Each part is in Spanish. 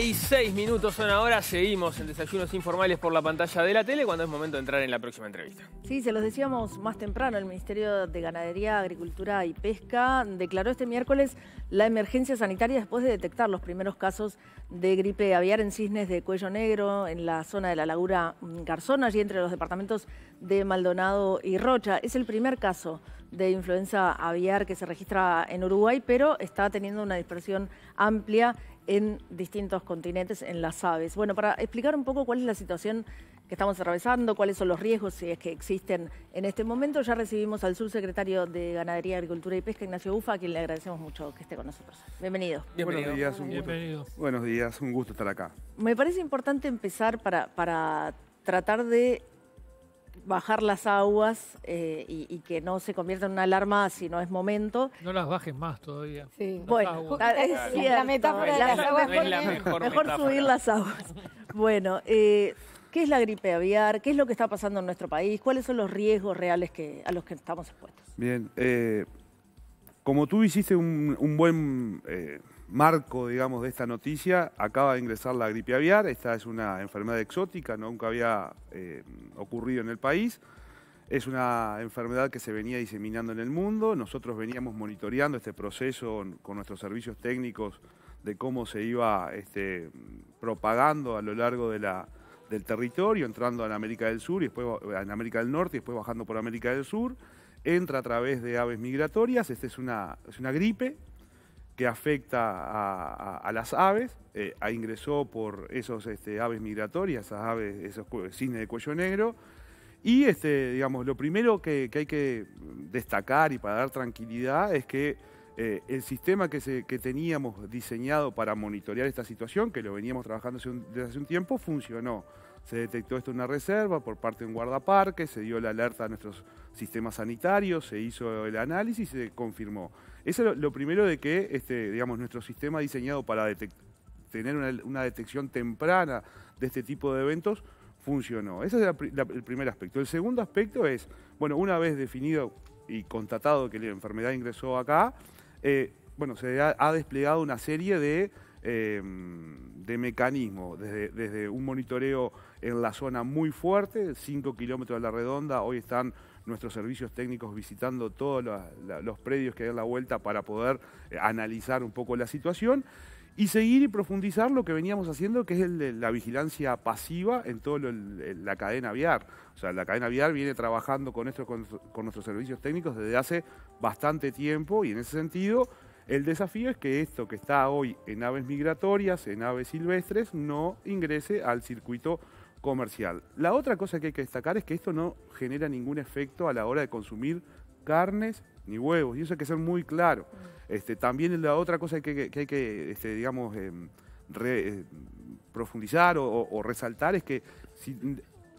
66 minutos son ahora. Seguimos en desayunos informales por la pantalla de la tele cuando es momento de entrar en la próxima entrevista. Sí, se los decíamos más temprano. El Ministerio de Ganadería, Agricultura y Pesca declaró este miércoles la emergencia sanitaria después de detectar los primeros casos de gripe aviar en cisnes de cuello negro en la zona de la laguna Garzona, allí entre los departamentos de Maldonado y Rocha. Es el primer caso de influenza aviar que se registra en Uruguay, pero está teniendo una dispersión amplia en distintos continentes en las aves. Bueno, para explicar un poco cuál es la situación que estamos atravesando, cuáles son los riesgos, si es que existen en este momento, ya recibimos al subsecretario de Ganadería, Agricultura y Pesca, Ignacio Ufa, a quien le agradecemos mucho que esté con nosotros. Bienvenido. Buenos días, un gusto. Buenos días, un gusto estar acá. Me parece importante empezar para tratar de bajar las aguas eh, y, que no se convierta en una alarma si no es momento. No las bajes más todavía. Sí. bueno, ah, la metáfora de las aguas. Mejor, mejor, subir las aguas. Bueno, eh, ¿qué es la gripe aviar? ¿Qué es lo que está pasando en nuestro país? ¿Cuáles son los riesgos reales que, a los que estamos expuestos? Bien, eh, como tú hiciste un buen marco, digamos, de esta noticia, acaba de ingresar la gripe aviar. Esta es una enfermedad exótica, nunca había eh, ocurrido en el país. Es una enfermedad que se venía diseminando en el mundo. Nosotros veníamos monitoreando este proceso con nuestros servicios técnicos de cómo se iba este, propagando a lo largo de la, del territorio, entrando en América del Sur y después en América del Norte y después bajando por América del Sur. Entra a través de aves migratorias. Esta es una, es una gripe, que afecta a, las aves, eh, ingresó por esos este, aves migratorias, esas aves, esos cisnes de cuello negro, y este, digamos, lo primero que, hay que destacar y para dar tranquilidad es que eh, el sistema que, teníamos diseñado para monitorear esta situación, que lo veníamos trabajando desde hace un tiempo, funcionó. Se detectó esto en una reserva por parte de un guardaparque, se dio la alerta a nuestros sistemas sanitarios, se hizo el análisis y se confirmó. Eso es lo, primero de que, este, digamos, nuestro sistema diseñado para tener una, detección temprana de este tipo de eventos funcionó. Ese es el primer aspecto. El segundo aspecto es, bueno, una vez definido y constatado que la enfermedad ingresó acá, eh, bueno, se ha, desplegado una serie de, em, de mecanismos, desde, desde, un monitoreo en la zona muy fuerte, 5 kilómetros a la redonda, hoy están nuestros servicios técnicos visitando todos los, predios que hay la vuelta para poder eh, analizar un poco la situación y seguir y profundizar lo que veníamos haciendo, que es el de la vigilancia pasiva en toda la cadena aviar O sea, la cadena viar viene trabajando con, con, nuestros servicios técnicos desde hace bastante tiempo y en ese sentido el desafío es que esto que está hoy en aves migratorias, en aves silvestres, no ingrese al circuito comercial. La otra cosa que hay que destacar es que esto no genera ningún efecto a la hora de consumir carnes ni huevos, y eso hay que ser muy claro. Mm. Este, también la otra cosa que, hay que, este, digamos, em, eh, profundizar o, resaltar es que si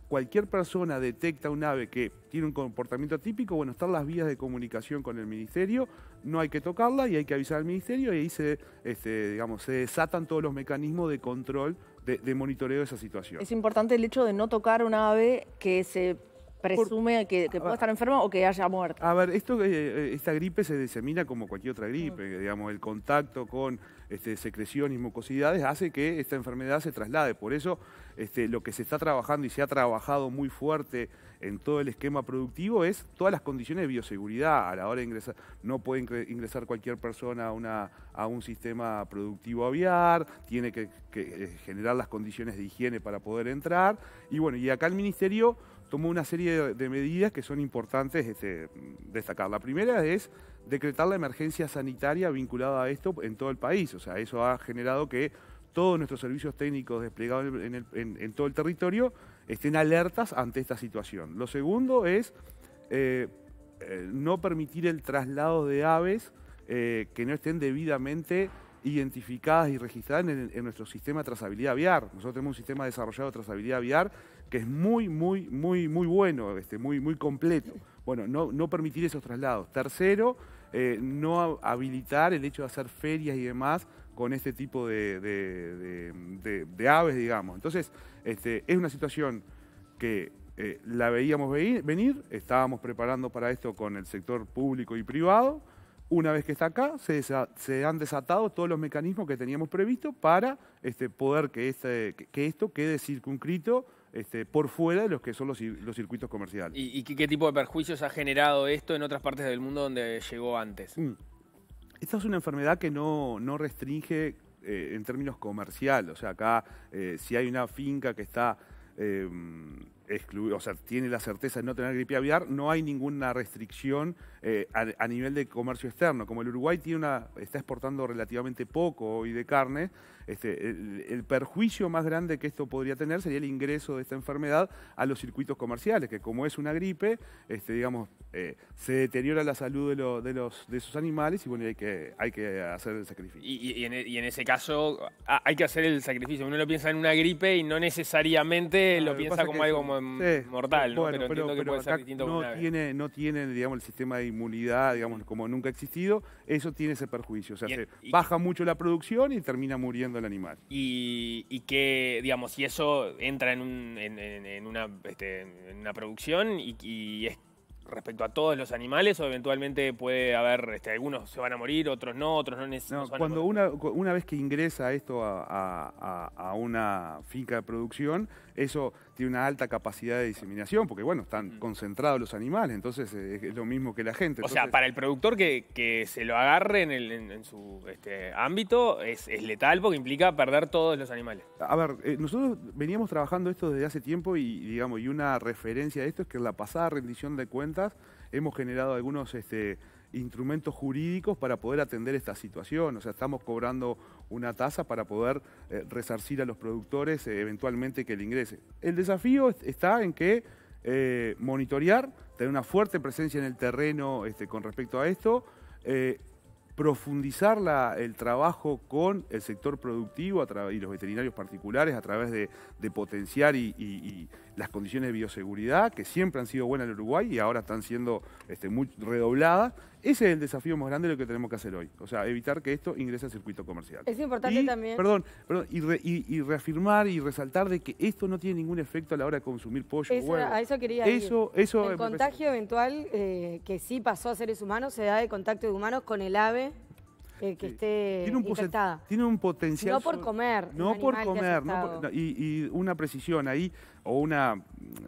cualquier persona detecta un ave que tiene un comportamiento atípico, bueno, están las vías de comunicación con el ministerio, no hay que tocarla y hay que avisar al ministerio y ahí se, este, digamos, se desatan todos los mecanismos de control de, monitoreo de esa situación. Es importante el hecho de no tocar una ave que se presume que, que pueda ah. estar enferma o que haya muerto. A ver, esto, eh, eh, esta gripe se disemina como cualquier otra gripe, digamos, el contacto con este, secreción y mucosidades, hace que esta enfermedad se traslade. Por eso este, lo que se está trabajando y se ha trabajado muy fuerte en todo el esquema productivo es todas las condiciones de bioseguridad a la hora de ingresar. No puede ingresar cualquier persona a, una, a un sistema productivo aviar, tiene que, que eh, generar las condiciones de higiene para poder entrar. Y bueno, y acá el Ministerio tomó una serie de medidas que son importantes este, destacar. La primera es decretar la emergencia sanitaria vinculada a esto en todo el país. O sea, eso ha generado que todos nuestros servicios técnicos desplegados en, todo el territorio estén alertas ante esta situación. Lo segundo es eh, eh, no permitir el traslado de aves eh, que no estén debidamente identificadas y registradas en, nuestro sistema de trazabilidad aviar. Nosotros tenemos un sistema desarrollado de trazabilidad aviar que es muy, muy, muy, muy bueno, este, muy, muy completo. Bueno, no, permitir esos traslados. Tercero, eh, no habilitar el hecho de hacer ferias y demás con este tipo de, aves, digamos. Entonces, este, es una situación que eh, la veíamos venir, estábamos preparando para esto con el sector público y privado. Una vez que está acá, se, se han desatado todos los mecanismos que teníamos previsto para este, poder que, este, que esto quede circunscrito este, por fuera de los que son los, circuitos comerciales. ¿Y, qué tipo de perjuicios ha generado esto en otras partes del mundo donde llegó antes? Mm. Esta es una enfermedad que no, restringe eh, en términos comerciales. O sea, acá eh, si hay una finca que está... Em, o sea, tiene la certeza de no tener gripe aviar, no hay ninguna restricción eh, a, nivel de comercio externo. Como el Uruguay tiene una, está exportando relativamente poco hoy de carne, este, el, perjuicio más grande que esto podría tener sería el ingreso de esta enfermedad a los circuitos comerciales, que como es una gripe, este, digamos, eh, se deteriora la salud de, lo, los, de sus animales y bueno, hay que, hay que hacer el sacrificio. Y, e, en, ese caso hay que hacer el sacrificio. Uno lo piensa en una gripe y no necesariamente lo, lo piensa como algo como Em, mortal, ¿no? pero, no tiene, no digamos, el sistema de inmunidad, digamos, como nunca ha existido, eso tiene ese perjuicio. O sea, baja mucho la producción y termina muriendo el animal. Y, que, digamos, si eso entra en, en, una, este, una producción y es respecto a todos los animales o eventualmente puede haber, este, algunos se van a morir, otros no, otros no necesitan. cuando una, vez que ingresa esto a, una finca de producción, eso tiene una alta capacidad de diseminación, porque bueno, están mm. concentrados los animales, entonces eh, es lo mismo que la gente. O sea, para el productor que, se lo agarre en, en, su este, ámbito es, letal porque implica perder todos los animales. A ver, eh, nosotros veníamos trabajando esto desde hace tiempo y digamos, y una referencia de esto es que en la pasada rendición de cuentas hemos generado algunos este, instrumentos jurídicos para poder atender esta situación. O sea, estamos cobrando una tasa para poder eh, resarcir a los productores eh, eventualmente que le ingrese. El desafío está en que eh, monitorear, tener una fuerte presencia en el terreno este, con respecto a esto, profundizar el trabajo con el sector productivo y los veterinarios particulares a través de, potenciar y, las condiciones de bioseguridad, que siempre han sido buenas en Uruguay y ahora están siendo este, muy redobladas, ese es el desafío más grande de lo que tenemos que hacer hoy. O sea, evitar que esto ingrese al circuito comercial. Es importante también. Perdón, perdón y, reafirmar y resaltar de que esto no tiene ningún efecto a la hora de consumir pollo. Eso, huevo. A eso quería eso, Eso, el contagio eventual eh, que sí pasó a seres humanos se da de contacto de humanos con el ave eh, que esté tiene infectada. Tiene un potencial. No por comer. No por comer. No y, una precisión ahí, o una,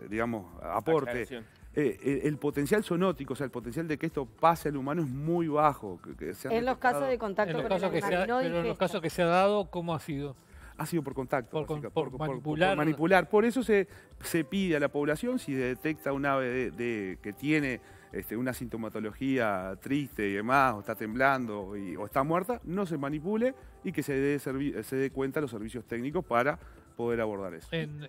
digamos, aporte. Eh, eh, el potencial sonótico, o sea, el potencial de que esto pase al humano es muy bajo. Que, en los casos de contacto con en los casos que se ha dado, ¿cómo ha sido? ha sido por contacto, por, manipular. por, eso se, se pide a la población, si detecta un ave que tiene este, una sintomatología triste y demás, o está temblando o está muerta, no se manipule y que se dé, se dé cuenta los servicios técnicos para poder abordar eso. En,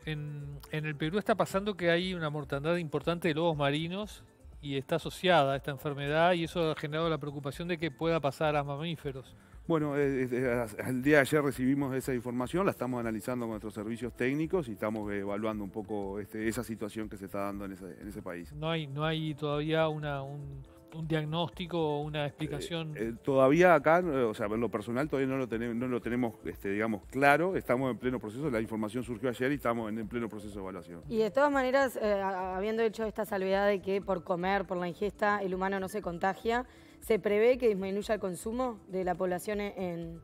el Perú está pasando que hay una mortandad importante de lobos marinos y está asociada a esta enfermedad y eso ha generado la preocupación de que pueda pasar a mamíferos. Bueno, el eh, eh, eh, día de ayer recibimos esa información, la estamos analizando con nuestros servicios técnicos y estamos evaluando un poco este, esa situación que se está dando en ese, en ese país. No hay, no hay todavía una, un, un diagnóstico o una eh, explicación? Eh, todavía acá, eh, o sea, en lo personal todavía no lo tenemos, no lo tenemos este, digamos, claro. Estamos en pleno proceso, la información surgió ayer y estamos en, pleno proceso de evaluación. Y de todas maneras, habiendo hecho esta salvedad de que por comer, por la ingesta, el humano no se contagia, ¿se prevé que disminuya el consumo de la población e-, en,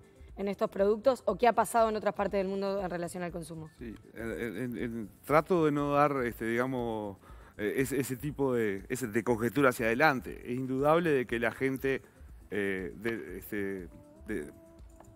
estos productos o qué ha pasado en otras partes del mundo en relación al consumo? Sí, trato de no dar, este, digamos, eh, ese, ese tipo de, de, conjetura hacia adelante. Es indudable de que la gente eh, este,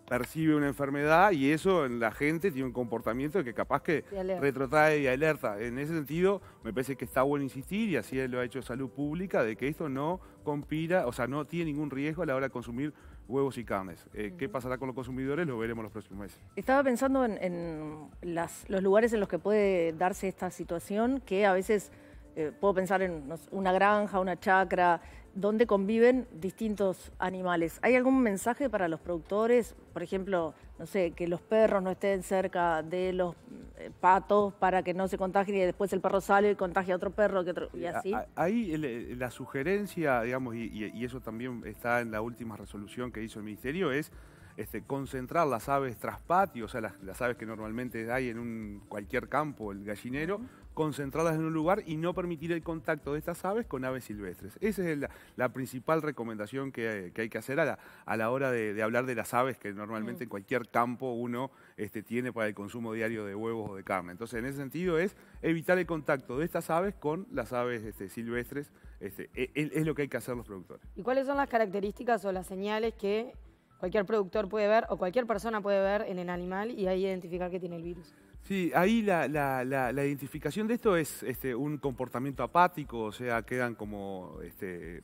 percibe una enfermedad y eso en la gente tiene un comportamiento que capaz que retrotrae y alerta. En ese sentido, me parece que está bueno insistir, y así lo ha hecho Salud Pública, de que esto no compira, o sea, no tiene ningún riesgo a la hora de consumir huevos y carnes. Eh, ¿Qué pasará con los consumidores? Lo veremos los próximos meses. Estaba pensando en, los lugares en los que puede darse esta situación, que a veces eh, puedo pensar en una granja, una chacra, donde conviven distintos animales. ¿Hay algún mensaje para los productores? Por ejemplo, no sé, que los perros no estén cerca de los eh, patos para que no se contagien y después el perro sale y contagia a otro perro y eh, así. Ahí la sugerencia, digamos, y, eso también está en la última resolución que hizo el Ministerio, es este, concentrar las aves traspatio, o sea, las, aves que normalmente hay en un, cualquier campo, el gallinero, concentradas en un lugar y no permitir el contacto de estas aves con aves silvestres. Esa es la, principal recomendación que, hay que hacer a la, hora de, hablar de las aves que normalmente en mm. cualquier campo uno este, tiene para el consumo diario de huevos o de carne. Entonces, en ese sentido es evitar el contacto de estas aves con las aves este, silvestres. Este, e, e, es lo que hay que hacer los productores. ¿Y cuáles son las características o las señales que cualquier productor puede ver o cualquier persona puede ver en el animal y ahí identificar que tiene el virus. Sí, ahí la, la, la, identificación de esto es este, un comportamiento apático, o sea, quedan como este,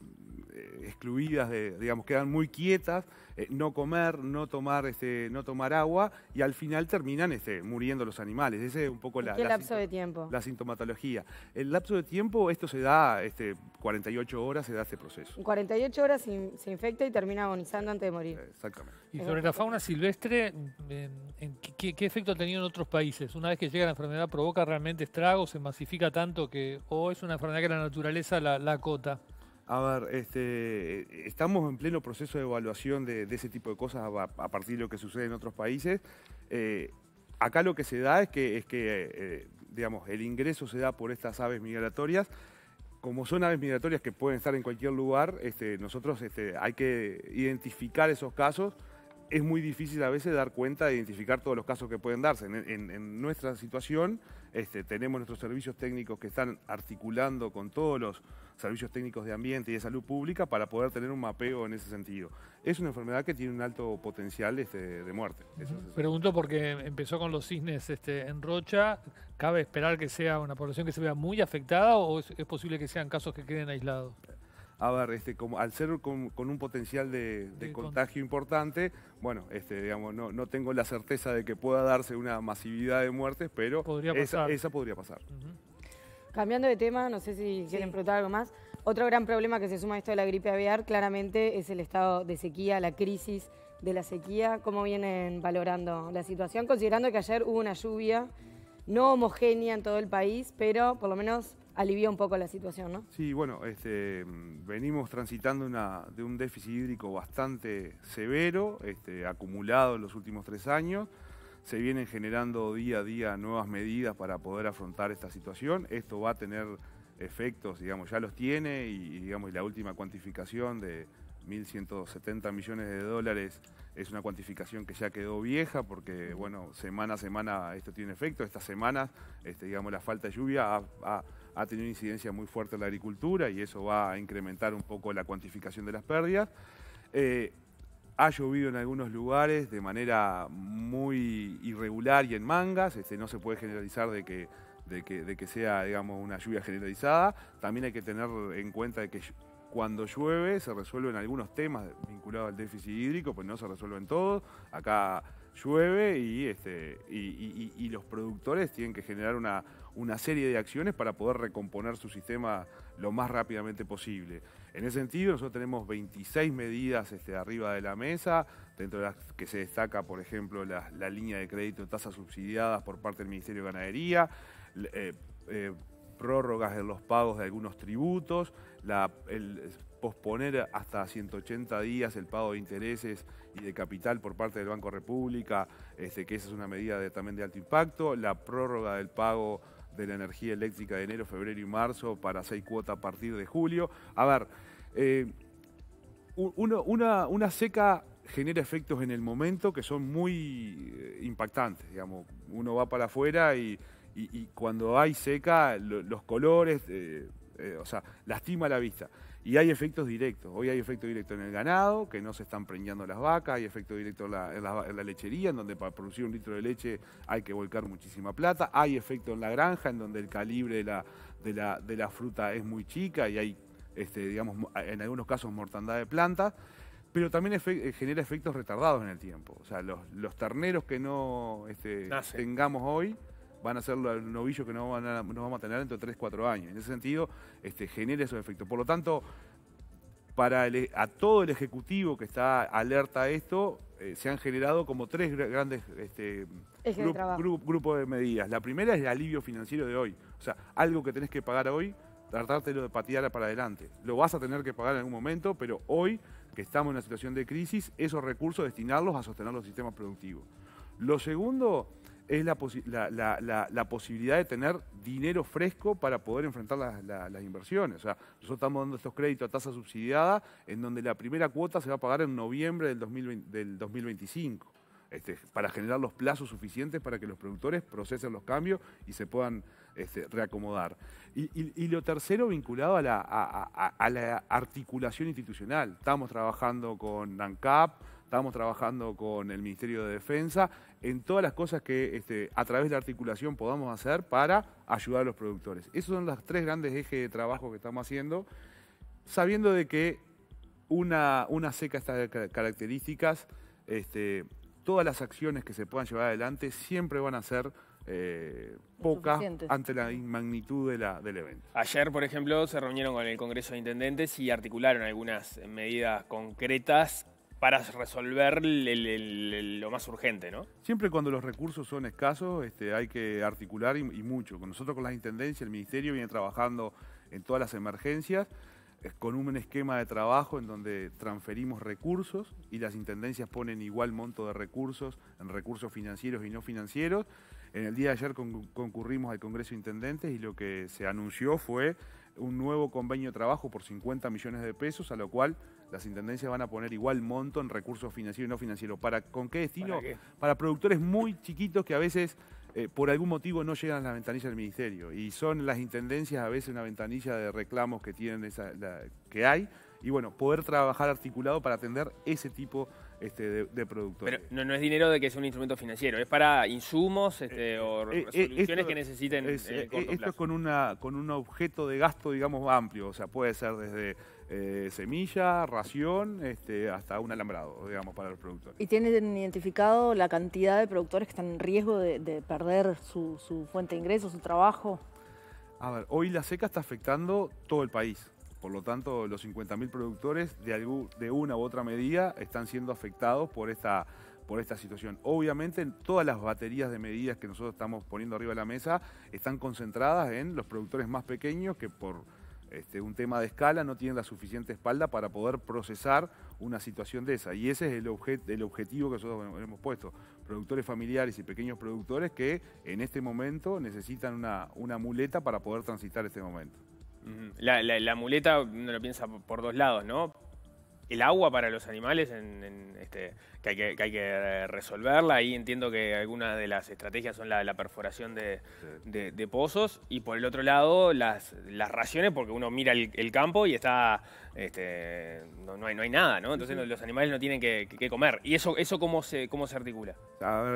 eh, excluidas, digamos, quedan muy quietas, eh, no comer, no tomar, este, no tomar agua y al final terminan este, muriendo los animales. Ese es un poco la, lapso de tiempo? La sintomatología. El lapso de tiempo, esto se da este, 48 horas, se da este proceso. 48 horas se, infecta y termina agonizando antes de morir. Exactamente. Y sobre la fauna silvestre, ¿qué, efecto ha tenido en otros países? Una vez que llega la enfermedad, ¿provoca realmente estragos? ¿Se masifica tanto que o es una enfermedad que la naturaleza la acota? A ver, este, estamos en pleno proceso de evaluación de, ese tipo de cosas a, partir de lo que sucede en otros países. Eh, acá lo que se da es que, es que eh, eh, digamos, el ingreso se da por estas aves migratorias como son aves migratorias que pueden estar en cualquier lugar, este, nosotros este, hay que identificar esos casos es muy difícil a veces dar cuenta e identificar todos los casos que pueden darse. En, nuestra situación este, tenemos nuestros servicios técnicos que están articulando con todos los servicios técnicos de ambiente y de salud pública para poder tener un mapeo en ese sentido. Es una enfermedad que tiene un alto potencial este, de muerte. Pregunto porque empezó con los cisnes este, en Rocha. ¿Cabe esperar que sea una población que se vea muy afectada o es posible que sean casos que queden aislados? a ver, este, al ser con, un potencial de, contagio importante, bueno, este, digamos, no, tengo la certeza de que pueda darse una masividad de muertes, pero esa, podría pasar. Cambiando de tema, no sé si quieren preguntar algo más. Otro gran problema que se suma a esto de la gripe aviar claramente es el estado de sequía, la crisis de la sequía. ¿Cómo vienen valorando la situación? Considerando que ayer hubo una lluvia no homogénea en todo el país, pero por lo menos alivia un poco la situación, ¿no? Sí, bueno, este, venimos transitando de un déficit hídrico bastante severo, este, acumulado en los últimos tres años. Se vienen generando día a día nuevas medidas para poder afrontar esta situación. Esto va a tener efectos, digamos, ya los tiene y, digamos, la última cuantificación de, 1.170 millones de dólares es una cuantificación que ya quedó vieja porque, bueno, semana a semana esto tiene efecto. Estas semanas, este, digamos, la falta de lluvia ha, tenido una incidencia muy fuerte en la agricultura y eso va a incrementar un poco la cuantificación de las pérdidas. Eh, ha llovido en algunos lugares de manera muy irregular y en mangas. Este, no se puede generalizar de que, de que, sea, digamos, una lluvia generalizada. También hay que tener en cuenta que cuando llueve se resuelven algunos temas vinculados al déficit hídrico, pues no se resuelven todos. Acá llueve y, este, los productores tienen que generar una, serie de acciones para poder recomponer su sistema lo más rápidamente posible. En ese sentido, nosotros tenemos 26 medidas este, arriba de la mesa, dentro de las que se destaca, por ejemplo, la, línea de crédito de tasas subsidiadas por parte del Ministerio de Ganadería, eh, eh, prórrogas en los pagos de algunos tributos, el posponer hasta 180 días el pago de intereses y de capital por parte del Banco República, este, que esa es una medida también de alto impacto, la prórroga del pago de la energía eléctrica de enero, febrero y marzo para seis cuotas a partir de julio. A ver, eh, una, seca genera efectos en el momento que son muy eh, impactantes, digamos, uno va para afuera y... cuando hay seca, los colores eh, eh, o sea, lastima la vista. Y hay efectos directos. Hoy hay efecto directo en el ganado, que no se están preñando las vacas, hay efecto directo en la, lechería, en donde para producir un litro de leche hay que volcar muchísima plata, hay efecto en la granja, en donde el calibre de la, fruta es muy chica y hay, este, digamos, en algunos casos mortandad de plantas pero también eh, genera efectos retardados en el tiempo. O sea, los, terneros que no este, tengamos hoy van a ser los novillos que no nos vamos a tener dentro de 3, 4 años. En ese sentido, este, genera esos efectos. Por lo tanto, para e, a todo el Ejecutivo que está alerta a esto, eh, se han generado como tres grandes este, grupos de medidas. La primera es el alivio financiero de hoy. O sea, algo que tenés que pagar hoy, tratártelo de patear para adelante. Lo vas a tener que pagar en algún momento, pero hoy que estamos en una situación de crisis, esos recursos destinarlos a sostener los sistemas productivos. Lo segundo es la, posibilidad de tener dinero fresco para poder enfrentar las, inversiones. O sea, nosotros estamos dando estos créditos a tasa subsidiada en donde la primera cuota se va a pagar en noviembre del, 2025. Este, para generar los plazos suficientes para que los productores procesen los cambios y se puedan este, reacomodar. Y, lo tercero, vinculado a la, articulación institucional. Estamos trabajando con ANCAP, estamos trabajando con el Ministerio de Defensa en todas las cosas que este, a través de la articulación podamos hacer para ayudar a los productores. Esos son los tres grandes ejes de trabajo que estamos haciendo, sabiendo de que una, una seca estas características, este, todas las acciones que se puedan llevar adelante siempre van a ser eh, pocas ante la magnitud de la, del evento. Ayer, por ejemplo, se reunieron con el Congreso de Intendentes y articularon algunas medidas concretas para resolver lo más urgente, ¿no? Siempre cuando los recursos son escasos este, hay que articular y, mucho. Con Nosotros con las intendencias, el Ministerio viene trabajando en todas las emergencias con un esquema de trabajo en donde transferimos recursos y las intendencias ponen igual monto de recursos en recursos financieros y no financieros. En el día de ayer concurrimos al Congreso de Intendentes y lo que se anunció fue un nuevo convenio de trabajo por 50 millones de pesos, a lo cual las intendencias van a poner igual monto en recursos financieros y no financieros. ¿Para, ¿Con qué destino? ¿Para, productores muy chiquitos que a veces eh, por algún motivo no llegan a las ventanillas del ministerio. Y son las intendencias a veces una ventanilla de reclamos que, tienen esa, que hay. Y bueno, poder trabajar articulado para atender ese tipo este, de, productores. Pero no, es dinero de que es un instrumento financiero, es para insumos este, eh, o eh, resoluciones que necesiten. esto es con, una, con un objeto de gasto, digamos, amplio. O sea, puede ser desde eh, semilla, ración, este, hasta un alambrado, digamos, para los productores. ¿Y tienen identificado la cantidad de productores que están en riesgo de, perder su, fuente de ingresos, su trabajo? A ver, hoy la seca está afectando todo el país. Por lo tanto, los 50.000 productores de, algún, una u otra medida están siendo afectados por esta por esta situación. Obviamente, todas las baterías de medidas que nosotros estamos poniendo arriba de la mesa están concentradas en los productores más pequeños que por este, un tema de escala, no tiene la suficiente espalda para poder procesar una situación de esa. Y ese es el, el objetivo que nosotros hemos puesto. Productores familiares y pequeños productores que en este momento necesitan una, muleta para poder transitar este momento. La, la muleta uno lo piensa por dos lados, ¿no? el agua para los animales este, que, hay que, eh, resolverla. Ahí entiendo que algunas de las estrategias son la, la perforación de, pozos y por el otro lado las, las raciones, porque uno mira el, campo y está este, no, hay, nada, Entonces los animales no tienen que, comer. ¿Y eso, eso cómo, se, cómo se articula?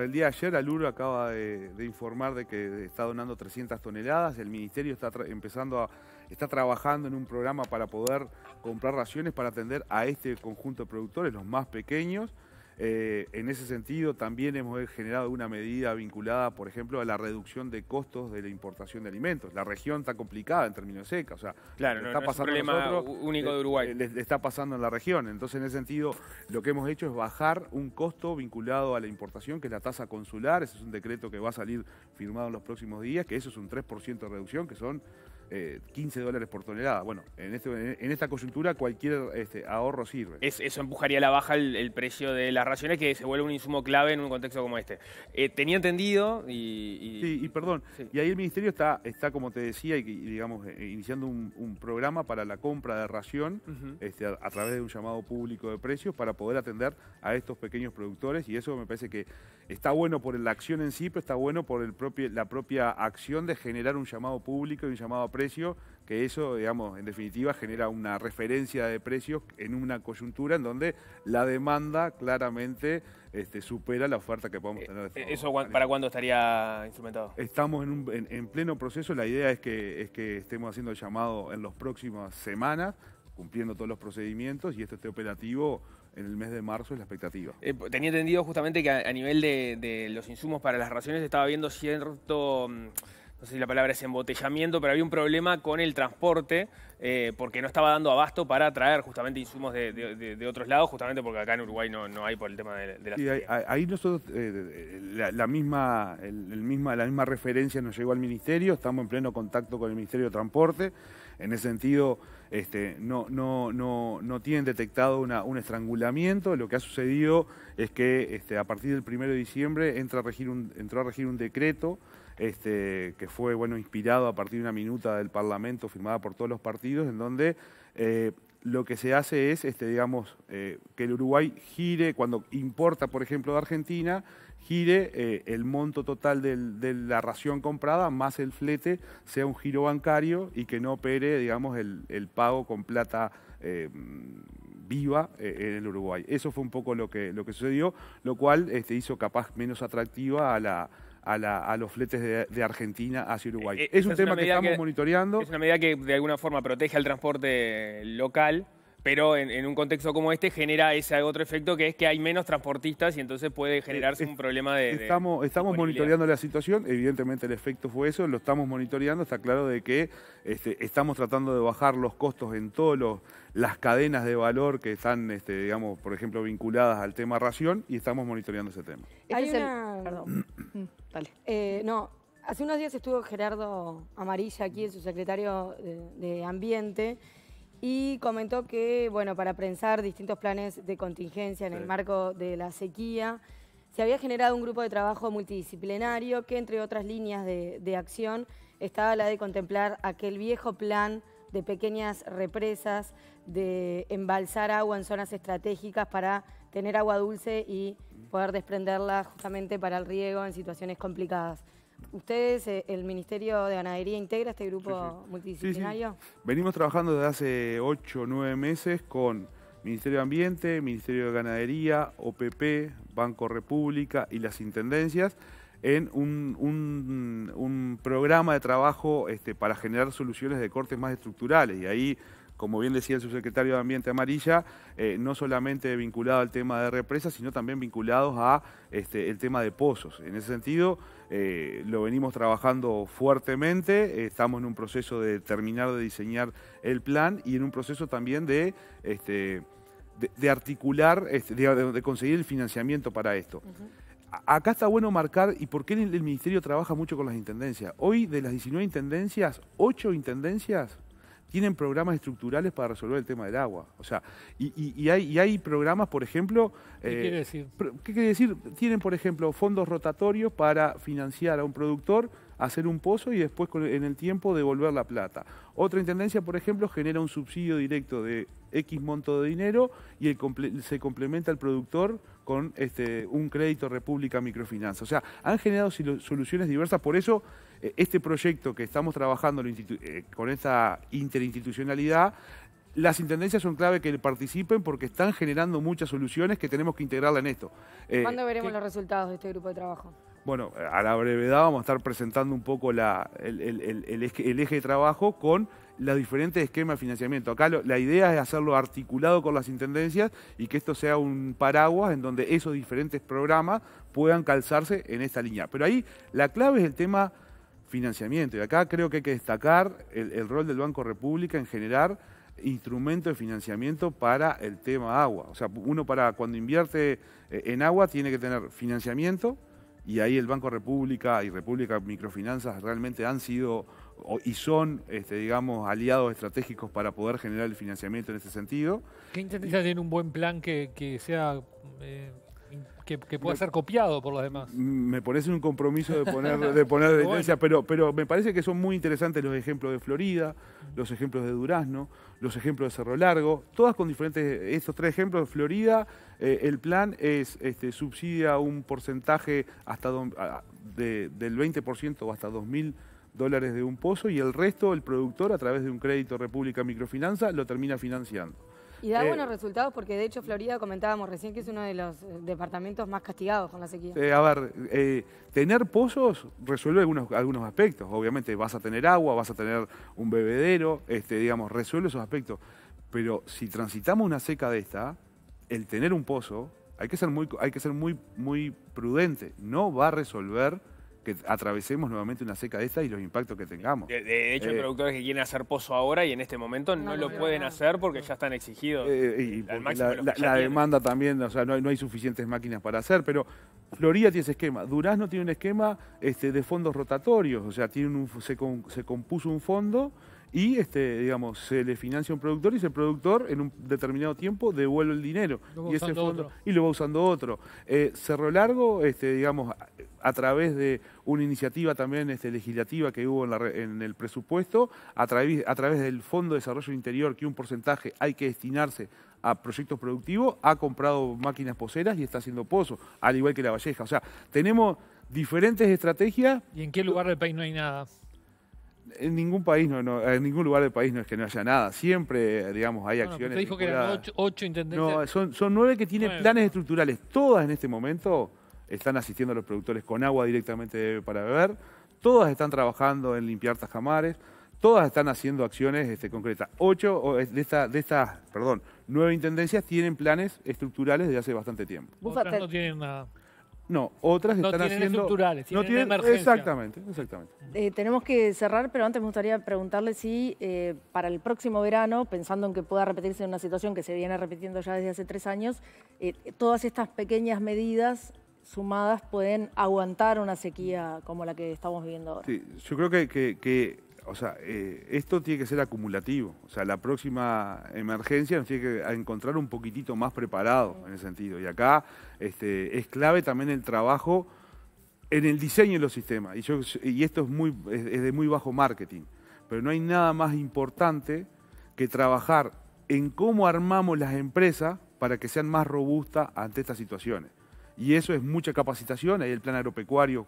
el día de ayer Aluro acaba de informar de que está donando 300 toneladas, el ministerio está empezando a está trabajando en un programa para poder comprar raciones para atender a este conjunto de productores, los más pequeños. Eh, en ese sentido, también hemos generado una medida vinculada, por ejemplo, a la reducción de costos de la importación de alimentos. La región está complicada en términos secos, o sea, claro, no, está pasando es un problema único de eh, Uruguay. Eh, está pasando en la región. Entonces, en ese sentido, lo que hemos hecho es bajar un costo vinculado a la importación, que es la tasa consular. Ese es un decreto que va a salir firmado en los próximos días, que eso es un 3% de reducción, que son 15 eh, dólares por tonelada. Bueno, en, este, esta coyuntura cualquier este, ahorro sirve. eso empujaría a la baja el, precio de las raciones, que se vuelve un insumo clave en un contexto como este. Eh, tenía entendido y... sí, y perdón. Y ahí el Ministerio está, está como te decía, digamos, eh, iniciando un, programa para la compra de ración este, a, través de un llamado público de precios para poder atender a estos pequeños productores y eso me parece que está bueno por la acción en sí, pero está bueno por la propia acción de generar un llamado público y un llamado a precio, que eso, digamos, en definitiva genera una referencia de precios en una coyuntura en donde la demanda claramente este, supera la oferta que podemos eh, tener. ¿Eso para cuándo estaría instrumentado? Estamos en, en, pleno proceso, la idea es que, es que estemos haciendo el llamado en las próximas semanas, cumpliendo todos los procedimientos y esto esté operativo en el mes de marzo es la expectativa. Eh, tenía entendido justamente que a, nivel de, los insumos para las raciones estaba viendo cierto... Mm, no sé si la palabra es embotellamiento, pero había un problema con el transporte eh, porque no estaba dando abasto para traer justamente insumos de, otros lados, justamente porque acá en Uruguay no, hay por el tema de, la... Sí, ahí, nosotros, eh, la, misma, el, la misma referencia nos llegó al Ministerio, estamos en pleno contacto con el Ministerio de Transporte, en ese sentido este, no, no, no, no tienen detectado una, un estrangulamiento. Lo que ha sucedido es que este, a partir del 1 de diciembre entra a regir un, entró a regir un decreto este, que fue bueno, inspirado a partir de una minuta del Parlamento firmada por todos los partidos, en donde eh, lo que se hace es, este, digamos, eh, que el Uruguay gire, cuando importa, por ejemplo, de Argentina, gire eh, el monto total de la ración comprada más el flete, sea un giro bancario y que no opere, digamos, el, pago con plata viva en el Uruguay. Eso fue un poco lo que, lo que sucedió, lo cual este, hizo capaz menos atractiva a la a, los fletes de, Argentina hacia Uruguay. Eh, eh, es un tema que estamos monitoreando. Es una medida que de alguna forma protege al transporte local pero en, un contexto como este genera ese otro efecto que es que hay menos transportistas y entonces puede eh, generarse un problema de... estamos, monitoreando la situación, evidentemente el efecto fue eso, lo estamos monitoreando, está claro de que este, estamos tratando de bajar los costos en todas las cadenas de valor que están, este, digamos, por ejemplo, vinculadas al tema ración y estamos monitoreando ese tema. Este hay una... Mm. Eh, no, hace unos días estuvo Gerardo Amarilla aquí, en su secretario de, Ambiente, y comentó que, bueno, para prensar distintos planes de contingencia en el marco de la sequía, se había generado un grupo de trabajo multidisciplinario que, entre otras líneas de, de acción, estaba la de contemplar aquel viejo plan de pequeñas represas, de embalsar agua en zonas estratégicas para tener agua dulce y poder desprenderla justamente para el riego en situaciones complicadas. ¿Ustedes, eh, el Ministerio de Ganadería, integra este grupo multidisciplinario? Venimos trabajando desde hace 8 o 9 meses con Ministerio de Ambiente, Ministerio de Ganadería, OPP, Banco República y las Intendencias en un, programa de trabajo este, para generar soluciones de cortes más estructurales. Y ahí como bien decía el subsecretario de Ambiente Amarilla, eh, no solamente vinculado al tema de represas, sino también vinculados a este, el tema de pozos. En ese sentido, eh, lo venimos trabajando fuertemente, estamos en un proceso de terminar de diseñar el plan y en un proceso también de... Este, de, articular, este, de, conseguir el financiamiento para esto. Acá está bueno marcar y por qué el, Ministerio trabaja mucho con las intendencias. Hoy de las 19 intendencias, 8 intendencias tienen programas estructurales para resolver el tema del agua. O sea, y, hay, programas, por ejemplo... ¿Qué eh, quiere decir? ¿Qué quiere decir? Tienen, por ejemplo, fondos rotatorios para financiar a un productor hacer un pozo y después en el tiempo devolver la plata. Otra intendencia, por ejemplo, genera un subsidio directo de X monto de dinero y se complementa al productor con este, un crédito República Microfinanza. O sea, han generado soluciones diversas, por eso eh, este proyecto que estamos trabajando eh, con esta interinstitucionalidad, las intendencias son clave que participen porque están generando muchas soluciones que tenemos que integrarla en esto. Eh, ¿Cuándo veremos los resultados de este grupo de trabajo? Bueno, a la brevedad vamos a estar presentando un poco la, el, eje de trabajo con los diferentes esquemas de financiamiento. Acá la idea es hacerlo articulado con las intendencias y que esto sea un paraguas en donde esos diferentes programas puedan calzarse en esta línea. Pero ahí la clave es el tema financiamiento. Y acá creo que hay que destacar el, rol del Banco República en generar instrumentos de financiamiento para el tema agua. O sea, uno para cuando invierte eh, en agua tiene que tener financiamiento y ahí el Banco República y República Microfinanzas realmente han sido y son, este, digamos, aliados estratégicos para poder generar el financiamiento en ese sentido. ¿Qué intenta tener un buen plan que, sea eh, que, pueda ser copiado por los demás. Me parece un compromiso de poner, de poner pero, pero me parece que son muy interesantes los ejemplos de Florida, los ejemplos de Durazno, los ejemplos de Cerro Largo, todas con diferentes, estos tres ejemplos de Florida, eh, el plan es, este, subsidia un porcentaje hasta del 20% o hasta mil dólares de un pozo y el resto el productor a través de un crédito República Microfinanza lo termina financiando. Y da buenos eh, resultados porque de hecho Florida comentábamos recién que es uno de los eh, departamentos más castigados con la sequía. Eh, a ver, tener pozos resuelve algunos, algunos aspectos. Obviamente vas a tener agua, vas a tener un bebedero, este, digamos, resuelve esos aspectos. Pero si transitamos una seca de esta, el tener un pozo, hay que ser muy, hay que ser muy, muy prudente. No va a resolver que atravesemos nuevamente una seca de esta y los impactos que tengamos. De, hecho, hay eh, productores que quieren hacer pozo ahora y en este momento no, lo pueden hacer porque ya están exigidos. Eh, la, demanda también, o sea, no hay, suficientes máquinas para hacer, pero Florida tiene ese esquema. Durazno tiene un esquema este, de fondos rotatorios, o sea, tiene un, se, se compuso un fondo y este, digamos, se le financia a un productor y ese productor en un determinado tiempo devuelve el dinero. y, ese y lo va usando otro. Eh, Cerro Largo, este, digamos, a través de una iniciativa también este, legislativa que hubo en, el presupuesto, a, través a través del Fondo de Desarrollo Interior, que un porcentaje hay que destinarse a proyectos productivos, ha comprado máquinas poseras y está haciendo pozos, al igual que la Valleja. O sea, tenemos diferentes estrategias. ¿Y en qué lugar del país no hay nada? en ningún país, no, en ningún lugar del país no es que no haya nada. Siempre, digamos, hay acciones. Usted dijo que eran ocho, intendencias. No, son, nueve que tienen planes estructurales. Todas en este momento están asistiendo a los productores con agua directamente para beber. Todas están trabajando en limpiar tajamares. Todas están haciendo acciones este, concretas. Ocho de estas, de estas, perdón, nueve intendencias tienen planes estructurales desde hace bastante tiempo. Otras no tienen nada. No, otras están haciendo... Estructurales, tienen no tienen emergencia. Exactamente, exactamente. Eh, tenemos que cerrar, pero antes me gustaría preguntarle si eh, para el próximo verano, pensando en que pueda repetirse una situación que se viene repitiendo ya desde hace tres años, eh, todas estas pequeñas medidas sumadas pueden aguantar una sequía como la que estamos viviendo ahora. Sí, yo creo que, que, o sea, esto tiene que ser acumulativo. O sea, la próxima emergencia nos tiene que encontrar un poquitito más preparado en ese sentido. Y acá este, es clave también el trabajo en el diseño de los sistemas. Y, esto es, muy, de muy bajo marketing. Pero no hay nada más importante que trabajar en cómo armamos las empresas para que sean más robustas ante estas situaciones. Y eso es mucha capacitación. Ahí el plan agropecuario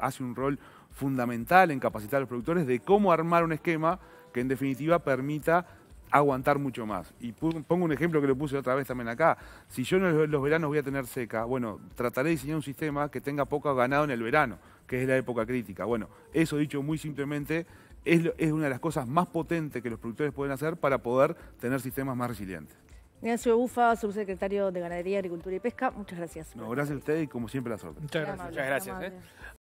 hace un rol fundamental en capacitar a los productores de cómo armar un esquema que en definitiva permita aguantar mucho más. Y pongo un ejemplo que lo puse otra vez también acá. Si yo en los veranos voy a tener seca, bueno, trataré de diseñar un sistema que tenga poco ganado en el verano, que es la época crítica. Bueno, eso dicho muy simplemente, es, una de las cosas más potentes que los productores pueden hacer para poder tener sistemas más resilientes. Ignacio Bufa, subsecretario de Ganadería, Agricultura y Pesca, muchas gracias. gracias a usted y como siempre la suerte. Muchas gracias. Muchas ¿eh?